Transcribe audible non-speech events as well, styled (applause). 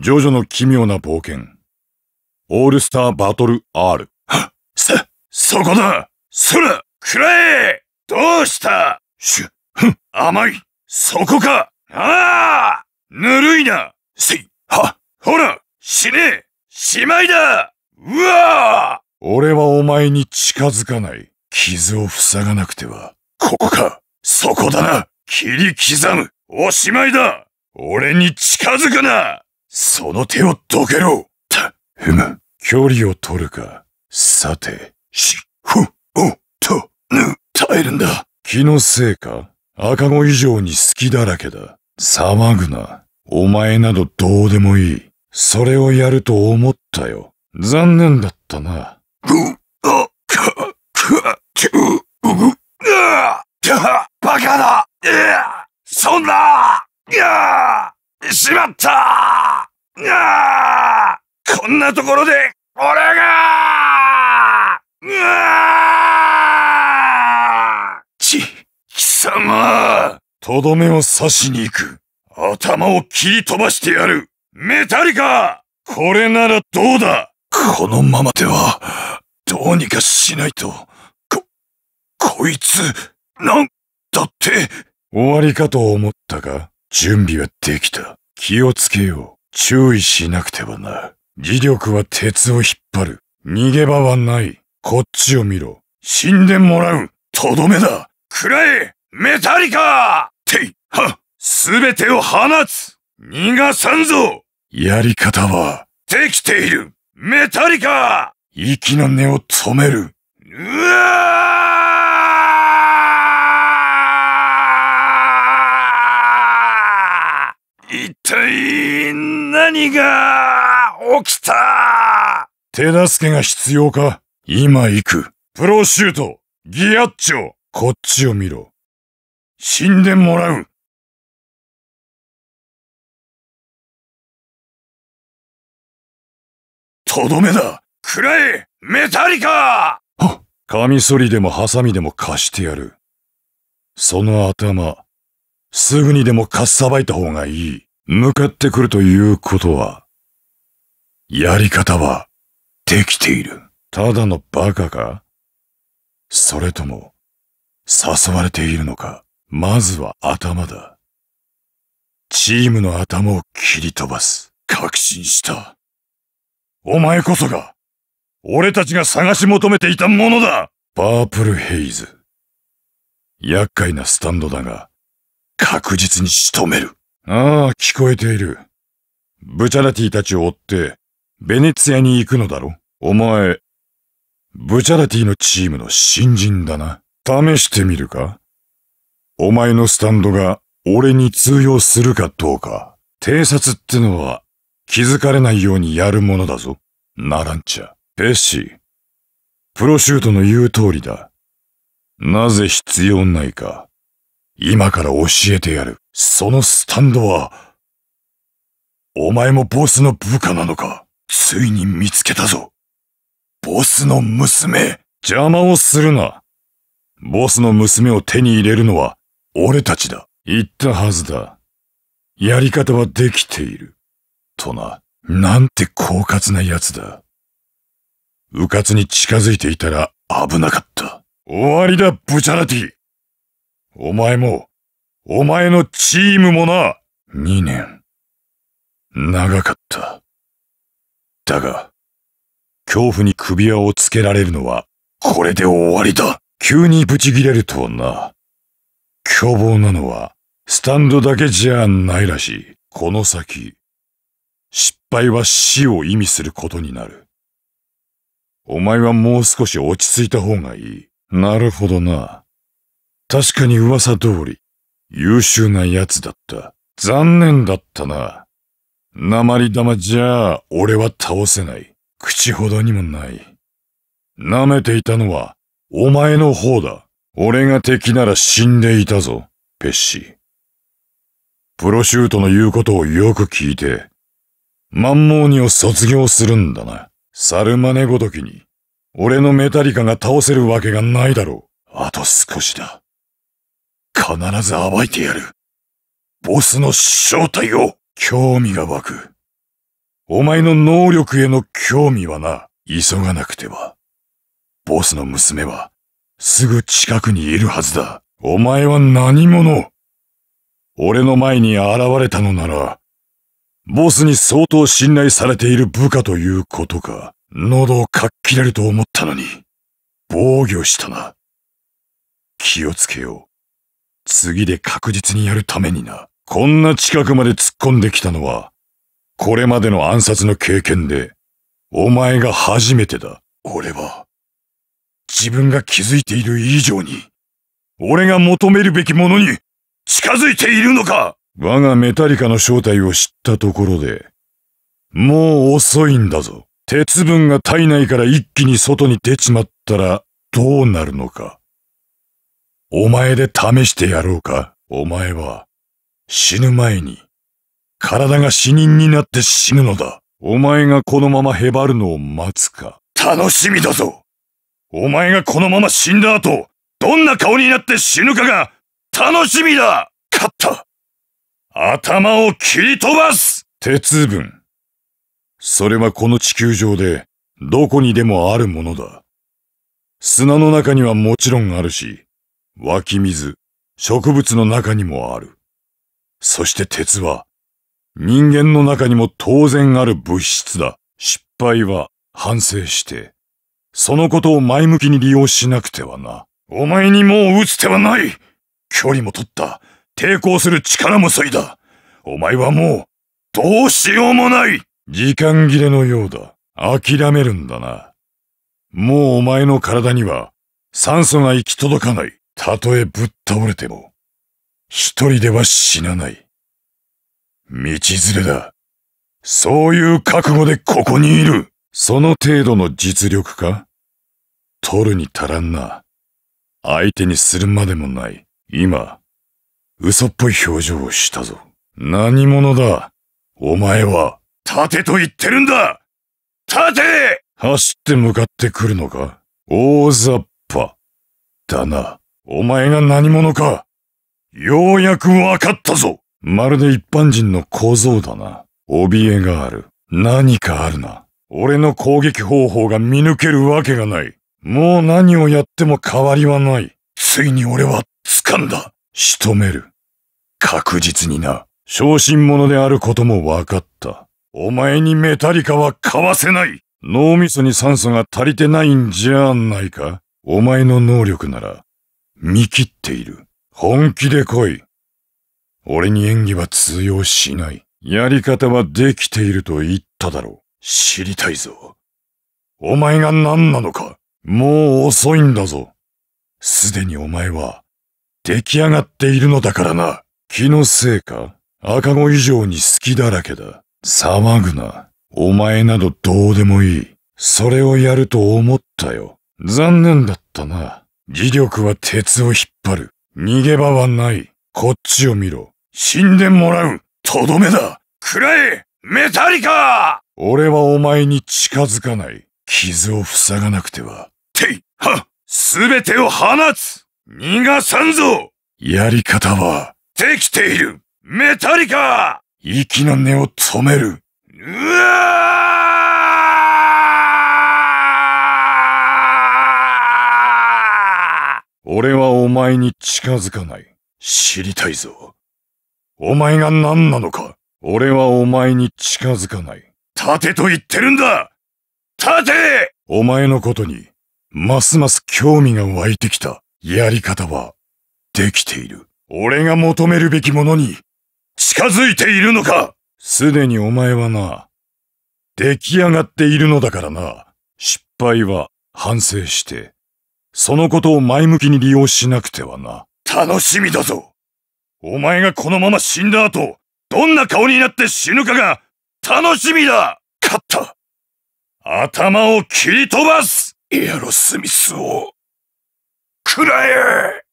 ジョジョの奇妙な冒険。オールスターバトル R。は (laughs) さ、そこだそらくらえどうしたしゅ、ふん、甘いそこかああぬるいなせい、はほら死ねしまいだうわ俺はお前に近づかない。傷を塞がなくては。ここかそこだな切り刻むおしまいだ俺に近づくなその手をどけろた、ふむ。距離を取るか。さて。し、ふ、お、と、ぬ、耐えるんだ。気のせいか赤子以上に好きだらけだ。騒ぐな。お前などどうでもいい。それをやると思ったよ。残念だったな。ぐ、あ、か、か、きゅ、う、う、あ、か、バカだ、え、そんな、あ、しまったあこんなところで、俺があち、貴様とどめを刺しに行く。頭を切り飛ばしてやるメタリカこれならどうだこのままでは、どうにかしないと。こ、こいつ、なんだって終わりかと思ったが、準備はできた。気をつけよう。注意しなくてはな。磁力は鉄を引っ張る。逃げ場はない。こっちを見ろ。死んでもらう。とどめだ。くらえメタリカていはすべてを放つ逃がさんぞやり方は、できているメタリカ息の根を止める。うわ一体何が起きた手助けが必要か今行く。プロシュートギアッチョこっちを見ろ。死んでもらうとどめだくらえメタリカはカミソリでもハサミでも貸してやる。その頭、すぐにでもかっさばいた方がいい。向かってくるということは、やり方はできている。ただのバカかそれとも、誘われているのかまずは頭だ。チームの頭を切り飛ばす。確信した。お前こそが、俺たちが探し求めていたものだパープルヘイズ。厄介なスタンドだが、確実に仕留める。ああ、聞こえている。ブチャラティたちを追って、ベネツィアに行くのだろお前、ブチャラティのチームの新人だな。試してみるかお前のスタンドが俺に通用するかどうか。偵察ってのは気づかれないようにやるものだぞ。ならんちゃ。ペッシー。プロシュートの言う通りだ。なぜ必要ないか。今から教えてやる。そのスタンドは、お前もボスの部下なのかついに見つけたぞ。ボスの娘邪魔をするな。ボスの娘を手に入れるのは俺たちだ。言ったはずだ。やり方はできている。とな。なんて狡猾な奴だ。迂闊に近づいていたら危なかった。終わりだ、ブチャラティお前も、お前のチームもな、2年。長かった。だが、恐怖に首輪をつけられるのは、これで終わりだ。急にブチ切れるとはな。凶暴なのは、スタンドだけじゃないらしい。この先、失敗は死を意味することになる。お前はもう少し落ち着いた方がいい。なるほどな。確かに噂通り、優秀な奴だった。残念だったな。鉛玉じゃ、俺は倒せない。口ほどにもない。舐めていたのは、お前の方だ。俺が敵なら死んでいたぞ、ペッシー。プロシュートの言うことをよく聞いて、マンモーニを卒業するんだな。サルマネごときに、俺のメタリカが倒せるわけがないだろう。あと少しだ。必ず暴いてやる。ボスの正体を興味が湧く。お前の能力への興味はな、急がなくては。ボスの娘は、すぐ近くにいるはずだ。お前は何者俺の前に現れたのなら、ボスに相当信頼されている部下ということか。喉をかっ切れると思ったのに、防御したな。気をつけよう。次で確実にやるためにな。こんな近くまで突っ込んできたのは、これまでの暗殺の経験で、お前が初めてだ。俺は、自分が気づいている以上に、俺が求めるべきものに、近づいているのか我がメタリカの正体を知ったところで、もう遅いんだぞ。鉄分が体内から一気に外に出ちまったら、どうなるのか。お前で試してやろうか。お前は死ぬ前に体が死人になって死ぬのだ。お前がこのままへばるのを待つか。楽しみだぞお前がこのまま死んだ後、どんな顔になって死ぬかが楽しみだ勝った頭を切り飛ばす鉄分。それはこの地球上でどこにでもあるものだ。砂の中にはもちろんあるし、湧き水、植物の中にもある。そして鉄は、人間の中にも当然ある物質だ。失敗は反省して、そのことを前向きに利用しなくてはな。お前にもう打つ手はない距離も取った。抵抗する力もそいだ。お前はもう、どうしようもない時間切れのようだ。諦めるんだな。もうお前の体には酸素が行き届かない。たとえぶっ倒れても、一人では死なない。道連れだ。そういう覚悟でここにいる。その程度の実力か取るに足らんな。相手にするまでもない。今、嘘っぽい表情をしたぞ。何者だお前は、立てと言ってるんだ立て走って向かってくるのか大雑把。だな。お前が何者か、ようやく分かったぞまるで一般人の小僧だな。怯えがある。何かあるな。俺の攻撃方法が見抜けるわけがない。もう何をやっても変わりはない。ついに俺は掴んだ。仕留める。確実にな。小心者であることも分かった。お前にメタリカは買わせない脳みそに酸素が足りてないんじゃないかお前の能力なら見切っている。本気で来い。俺に演技は通用しない。やり方はできていると言っただろう。知りたいぞ。お前が何なのか。もう遅いんだぞ。すでにお前は、出来上がっているのだからな。気のせいか赤子以上に好きだらけだ。騒ぐな。お前などどうでもいい。それをやると思ったよ。残念だったな。磁力は鉄を引っ張る。逃げ場はない。こっちを見ろ。死んでもらう。とどめだ。くらえメタリカ俺はお前に近づかない。傷を塞がなくては。ていはすべてを放つ逃がさんぞやり方は、できているメタリカ息の根を止めるうわ俺はお前に近づかない。知りたいぞ。お前が何なのか俺はお前に近づかない。立てと言ってるんだ立てお前のことに、ますます興味が湧いてきた。やり方は、できている。俺が求めるべきものに、近づいているのかすでにお前はな、出来上がっているのだからな。失敗は反省して、そのことを前向きに利用しなくてはな。楽しみだぞお前がこのまま死んだ後、どんな顔になって死ぬかが、楽しみだ勝った頭を切り飛ばすエアロスミスを、喰らえ